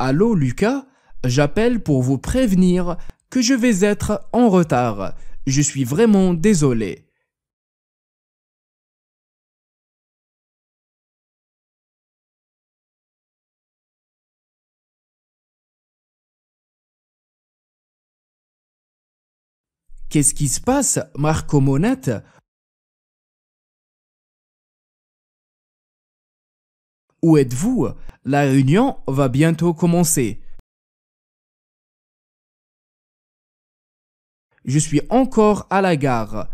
Allô Lucas, j'appelle pour vous prévenir que je vais être en retard. Je suis vraiment désolé. Qu'est-ce qui se passe, Marco Monette Où êtes-vous La réunion va bientôt commencer. Je suis encore à la gare.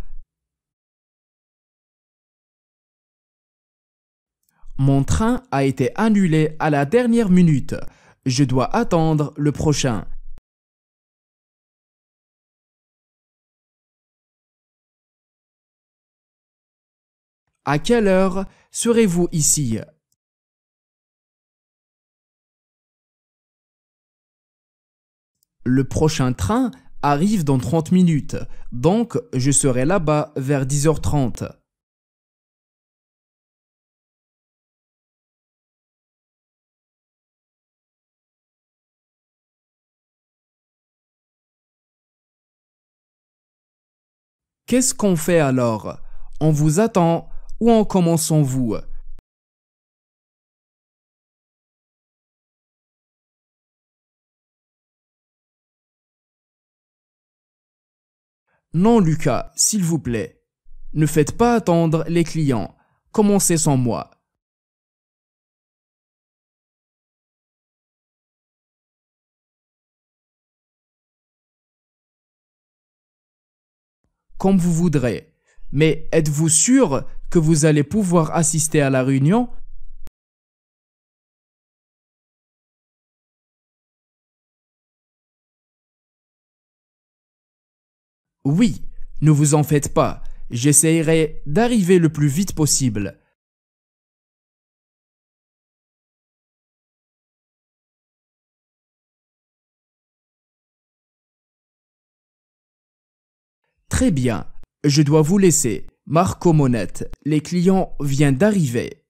Mon train a été annulé à la dernière minute. Je dois attendre le prochain. À quelle heure serez-vous ici le prochain train arrive dans 30 minutes, donc je serai là-bas vers 10h30. Qu'est-ce qu'on fait alors On vous attend ou en commençons-vous Non, Lucas, s'il vous plaît. Ne faites pas attendre les clients. Commencez sans moi. Comme vous voudrez. Mais êtes-vous sûr que vous allez pouvoir assister à la réunion Oui, ne vous en faites pas, J'essaierai d'arriver le plus vite possible. Très bien, je dois vous laisser. Marco Monette, les clients viennent d'arriver.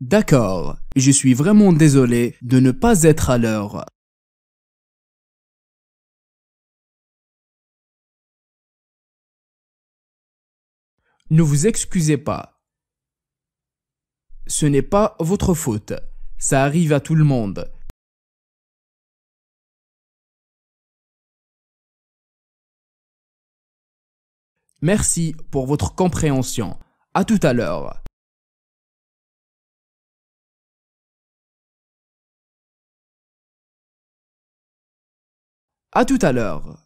D'accord, je suis vraiment désolé de ne pas être à l'heure. Ne vous excusez pas. Ce n'est pas votre faute. Ça arrive à tout le monde. Merci pour votre compréhension. À tout à l'heure. A tout à l'heure